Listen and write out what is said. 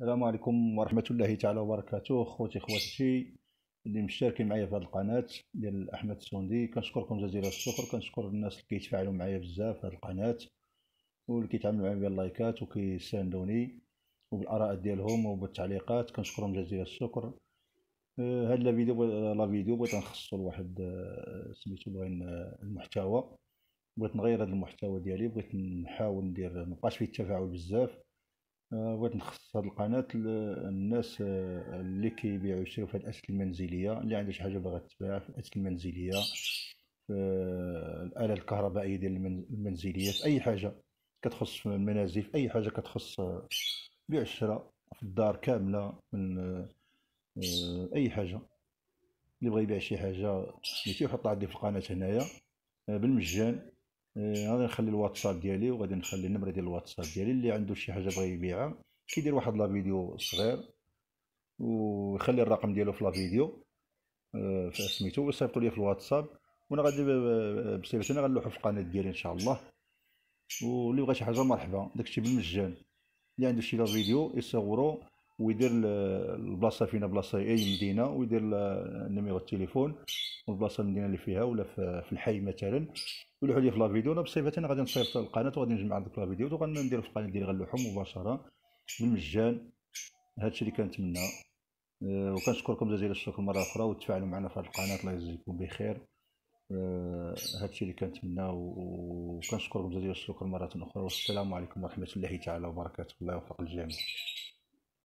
السلام عليكم ورحمة الله تعالى وبركاته خوتي خواتي اللي مشتركين معايا في هذه القناة ديال أحمد السوندي كنشكركم جزيل الشكر كنشكر الناس اللي كيتفاعلوا معايا بزاف في هذه القناة واللي كيتعاملوا معايا باللايكات وكيساندوني وبالآراء ديالهم وبالتعليقات كنشكرهم جزيل الشكر آه، هاد لا فيديو لا فيديو بغيت نخصو لواحد آه، سميتو بغينا المحتوى بغيت نغير هاد المحتوى ديالي بغيت نحاول ندير مبقاش فيه التفاعل بزاف بغيت نخصص هذه القناه للناس آه، اللي كيبيعوا يشريو في الاسلحه المنزليه اللي عندها شي حاجه باغا تباع في الاسلحه المنزليه في آه، الاله الكهربائيه ديال المنزليه في اي حاجه كتخص في المنازل في اي حاجه كتخص آه، بيع الشراء في الدار كامله من اي حاجه اللي بغى يبيع شي حاجه يحط عندي في القناه هنايا بالمجان إيه، غادي نخلي الواتساب ديالي وغادي نخلي النمره ديال الواتساب ديالي اللي عنده شي حاجه بغى يبيعها كيدير واحد لا فيديو صغير ويخلي الرقم ديالو في لا فيديو إيه، في سميتو لي في الواتساب وانا غادي بصفتي انا غنلوحو في القناه ديالي ان شاء الله واللي بغى شي حاجه مرحبا داكشي بالمجان اللي عنده شي لا فيديو يصورو ويدير البلاصه فينا بلاصه اي مدينه ويدير نيميرو التليفون والبلاصه المدينه اللي فيها ولا في الحي مثلا يلوحوا لي في لا فيديو انا بصفه انا غادي نصيفط القناه وغادي نجمع عندك لا فيديو وغندير في القناه ديالي اللحوم مباشره بالمجان هادشي اللي كنتمنى أه، وكنشكركم جزيل الشكر مره اخرى وتفاعلوا معنا في هذه القناه الله يجزيكم بخير أه، هادشي اللي كنتمنى وكنشكركم جزيل الشكر مره اخرى والسلام عليكم ورحمه الله تعالى وبركاته الله يوفق الجميع